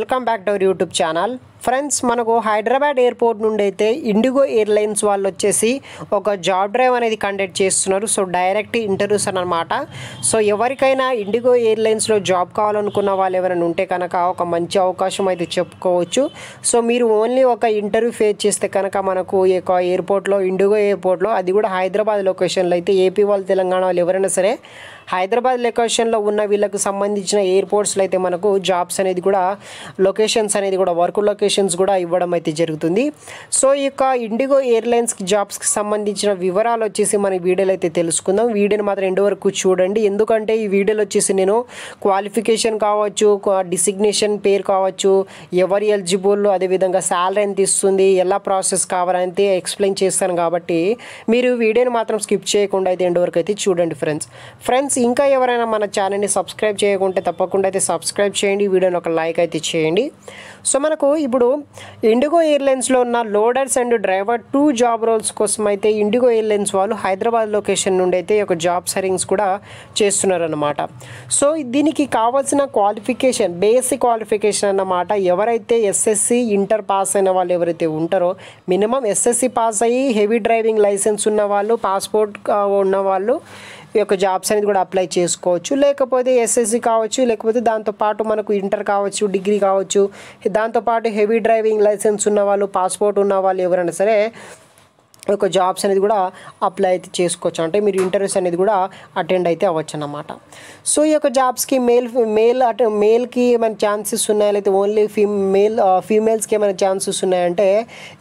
Welcome back to our YouTube channel. Friends మనకు airport airport నుండి అయితే ఇండిగో ఎయిర్లైన్స్ వాళ్ళు వచ్చేసి ఒక జాబ్ డ్రైవ్ అనేది కండక్ట్ చేస్తున్నారు సో డైరెక్ట్ ఇంటర్వ్యూస్ అనమాట సో ఎవరికైనా ఇండిగో ఎయిర్లైన్స్లో జాబ్ కావాలనుకున్న వాళ్ళు ఎవరైనా ఉంటే కనుక ఒక మంచి అవకాశం అయితే చెప్పుకోవచ్చు సో మీరు ఓన్లీ ఒక ఇంటర్వ్యూ ఫేస్ చేస్తే కనుక మనకు యొక్క ఎయిర్పోర్ట్లో ఇండిగో ఎయిర్పోర్ట్లో అది కూడా హైదరాబాద్ లొకేషన్లో అయితే ఏపీ వాళ్ళు తెలంగాణ వాళ్ళు ఎవరైనా సరే హైదరాబాద్ లొకేషన్లో ఉన్న వీళ్ళకు సంబంధించిన ఎయిర్పోర్ట్స్లో అయితే మనకు జాబ్స్ అనేది కూడా లొకేషన్స్ అనేది కూడా వర్క్ లొకేషన్ నోటిఫికేషన్స్ కూడా ఇవ్వడం అయితే జరుగుతుంది సో ఈ యొక్క ఇండిగో ఎయిర్లైన్స్కి జాబ్స్కి సంబంధించిన వివరాలు వచ్చేసి మన వీడియోలు అయితే తెలుసుకుందాం వీడియోని మాత్రం ఎండు వరకు చూడండి ఎందుకంటే ఈ వీడియోలు వచ్చేసి నేను క్వాలిఫికేషన్ కావచ్చు డిసిగ్నేషన్ పేరు కావచ్చు ఎవరి ఎలిజిబుల్ అదేవిధంగా శాలరీ ఎంత ఇస్తుంది ఎలా ప్రాసెస్ కావాలంటే ఎక్స్ప్లెయిన్ చేస్తాను కాబట్టి మీరు వీడియోని మాత్రం స్కిప్ చేయకుండా అయితే ఎండు వరకు అయితే చూడండి ఫ్రెండ్స్ ఫ్రెండ్స్ ఇంకా ఎవరైనా మన ఛానల్ని సబ్స్క్రైబ్ చేయకుంటే తప్పకుండా అయితే సబ్స్క్రైబ్ చేయండి వీడియోని ఒక లైక్ అయితే చేయండి సో మనకు ఇప్పుడు ఇప్పుడు ఇండిగో ఎయిర్లైన్స్లో ఉన్న loaders and driver two job roles కోసం అయితే ఇండిగో ఎయిర్లైన్స్ వాళ్ళు హైదరాబాద్ లొకేషన్ నుండి అయితే ఒక జాబ్ సెరింగ్స్ కూడా చేస్తున్నారనమాట సో దీనికి కావాల్సిన క్వాలిఫికేషన్ బేసిక్ క్వాలిఫికేషన్ అన్నమాట ఎవరైతే ఎస్ఎస్సి ఇంటర్ పాస్ అయిన వాళ్ళు ఎవరైతే ఉంటారో మినిమం ఎస్ఎస్సి పాస్ అయ్యి హెవీ డ్రైవింగ్ లైసెన్స్ ఉన్న వాళ్ళు పాస్పోర్ట్ ఉన్న వాళ్ళు ఈ యొక్క జాబ్స్ అనేది కూడా అప్లై చేసుకోవచ్చు లేకపోతే ఎస్ఎస్సి కావచ్చు లేకపోతే దాంతోపాటు మనకు ఇంటర్ కావచ్చు డిగ్రీ కావచ్చు దాంతోపాటు హెవీ డ్రైవింగ్ లైసెన్స్ ఉన్న వాళ్ళు పాస్పోర్ట్ ఉన్న వాళ్ళు ఎవరైనా సరే యొక్క జాబ్స్ అనేది కూడా అప్లై అయితే చేసుకోవచ్చు అంటే మీరు ఇంటర్వ్యూస్ అనేది కూడా అటెండ్ అయితే అవ్వచ్చు అన్నమాట సో ఈ యొక్క జాబ్స్కి మేల్ మేల్ అట మేల్కి ఏమైనా ఛాన్సెస్ ఉన్నాయా లేకపోతే ఓన్లీ ఫీ మేల్ ఫీమేల్స్కి ఏమైనా ఛాన్సెస్ ఉన్నాయంటే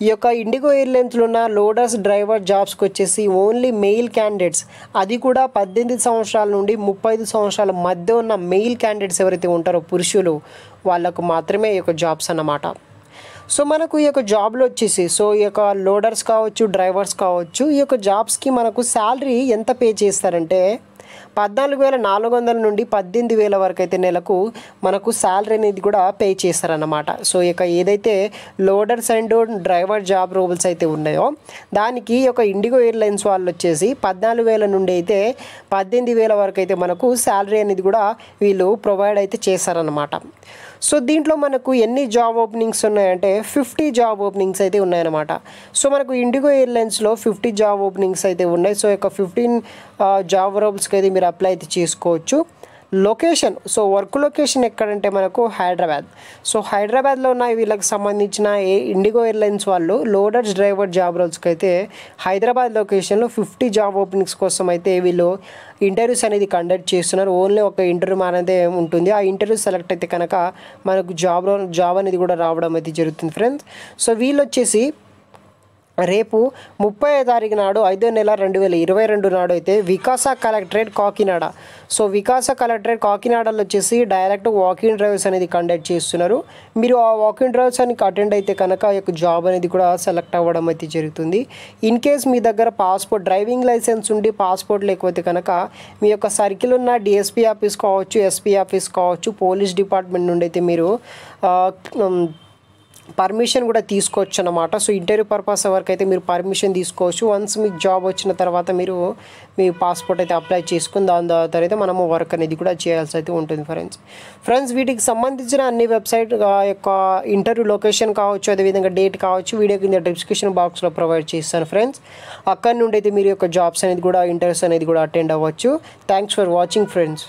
ఈ యొక్క ఇండిగో ఎయిర్లైన్స్లో ఉన్న లోడర్స్ డ్రైవర్ జాబ్స్కి వచ్చేసి ఓన్లీ మెయిల్ క్యాండిడేట్స్ అది కూడా పద్దెనిమిది సంవత్సరాల నుండి ముప్పై ఐదు సంవత్సరాల మధ్య ఉన్న మెయిల్ క్యాండిడేట్స్ ఎవరైతే ఉంటారో పురుషులు వాళ్ళకు మాత్రమే ఈ యొక్క జాబ్స్ అన్నమాట సో మనకు ఈ యొక్క జాబ్లో వచ్చేసి సో ఈ యొక్క లోడర్స్ కావచ్చు డ్రైవర్స్ కావచ్చు ఈ యొక్క జాబ్స్కి మనకు శాలరీ ఎంత పే చేస్తారంటే పద్నాలుగు వేల నాలుగు వందల నుండి పద్దెనిమిది వేల వరకు అయితే నెలకు మనకు శాలరీ అనేది కూడా పే చేస్తారన్నమాట సో ఇక ఏదైతే loaders and driver job roles అయితే ఉన్నాయో దానికి ఒక ఇండిగో ఎయిర్లైన్స్ వాళ్ళు వచ్చేసి పద్నాలుగు వేల నుండి అయితే పద్దెనిమిది వేల వరకు అయితే మనకు శాలరీ అనేది కూడా వీళ్ళు ప్రొవైడ్ అయితే చేస్తారన్నమాట సో దీంట్లో మనకు ఎన్ని జాబ్ ఓపెనింగ్స్ ఉన్నాయంటే ఫిఫ్టీ జాబ్ ఓపెనింగ్స్ అయితే ఉన్నాయన్నమాట సో మనకు ఇండిగో ఎయిర్లైన్స్లో ఫిఫ్టీ జాబ్ ఓపెనింగ్స్ అయితే ఉన్నాయి సో యొక్క ఫిఫ్టీన్ జాబ్ రోబ్స్కి అనేది మీరు అప్లై అయితే చేసుకోవచ్చు లొకేషన్ సో వర్క్ లొకేషన్ ఎక్కడంటే మనకు హైదరాబాద్ సో హైదరాబాద్లో ఉన్న వీళ్ళకి సంబంధించిన ఏ ఇండిగో ఎయిర్లైన్స్ వాళ్ళు లోడర్స్ డ్రైవర్ జాబ్ రోల్స్కి అయితే హైదరాబాద్ లొకేషన్లో ఫిఫ్టీ జాబ్ ఓపెనింగ్స్ కోసం అయితే వీళ్ళు ఇంటర్వ్యూస్ అనేది కండక్ట్ చేస్తున్నారు ఓన్లీ ఒక ఇంటర్వ్యూ అనేది ఉంటుంది ఆ ఇంటర్వ్యూ సెలెక్ట్ అయితే కనుక మనకు జాబ్ జాబ్ అనేది కూడా రావడం అయితే జరుగుతుంది ఫ్రెండ్స్ సో వీళ్ళు వచ్చేసి రేపు ముప్పై తారీఖు నాడు ఐదో నెల రెండు వేల ఇరవై రెండు నాడు అయితే Vikasa collectorate Kakinada so Vikasa collectorate కాకినాడలో వచ్చేసి డైరెక్ట్ వాకింగ్ డ్రైవ్స్ అనేది కండక్ట్ చేస్తున్నారు మీరు ఆ వాకింగ్ డ్రైవ్స్ అని అటెండ్ అయితే కనుక ఆ యొక్క జాబ్ అనేది కూడా సెలెక్ట్ అవ్వడం అయితే జరుగుతుంది ఇన్ కేస్ మీ దగ్గర పాస్పోర్ట్ డ్రైవింగ్ లైసెన్స్ ఉండి పాస్పోర్ట్ లేకపోతే కనుక మీ యొక్క సర్కిల్ ఉన్న డిఎస్పీ ఆఫీస్ కావచ్చు ఎస్పీ ఆఫీస్ కావచ్చు పోలీస్ డిపార్ట్మెంట్ నుండి అయితే మీరు పర్మిషన్ కూడా తీసుకోవచ్చు అనమాట సో ఇంటర్వ్యూ పర్పస్ వరకు అయితే మీరు పర్మిషన్ తీసుకోవచ్చు వన్స్ మీకు జాబ్ వచ్చిన తర్వాత మీరు మీ పాస్పోర్ట్ అయితే అప్లై చేసుకుని దాని తర్వాత అయితే మనము వర్క్ అనేది కూడా చేయాల్సి అయితే ఉంటుంది ఫ్రెండ్స్ ఫ్రెండ్స్ వీటికి సంబంధించిన అన్ని వెబ్సైట్ యొక్క ఇంటర్వ్యూ లొకేషన్ కావచ్చు అదేవిధంగా డేట్ కావచ్చు వీడియో కింద డిస్క్రిప్షన్ బాక్స్లో ప్రొవైడ్ చేస్తాను ఫ్రెండ్స్ అక్కడి నుండి అయితే మీరు యొక్క జాబ్స్ అనేది కూడా ఇంటర్వ్యూస్ అనేది కూడా అటెండ్ అవ్వచ్చు థ్యాంక్స్ ఫర్ వాచింగ్ ఫ్రెండ్స్